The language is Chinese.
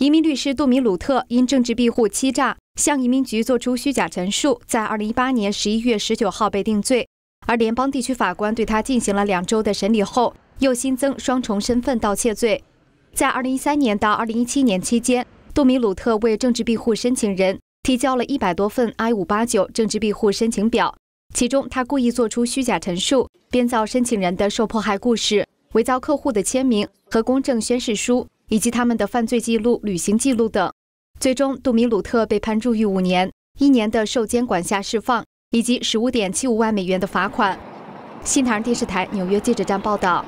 移民律师杜米鲁特因政治庇护欺诈，向移民局作出虚假陈述，在二零一八年十一月十九号被定罪。而联邦地区法官对他进行了两周的审理后，又新增双重身份盗窃罪。在二零一三年到二零一七年期间，杜米鲁特为政治庇护申请人提交了一百多份 I 五八九政治庇护申请表，其中他故意作出虚假陈述，编造申请人的受迫害故事，伪造客户的签名和公证宣誓书。以及他们的犯罪记录、旅行记录等。最终，杜米鲁特被判入狱五年、一年的受监管下释放，以及十五点七五万美元的罚款。新唐人电视台纽约记者站报道。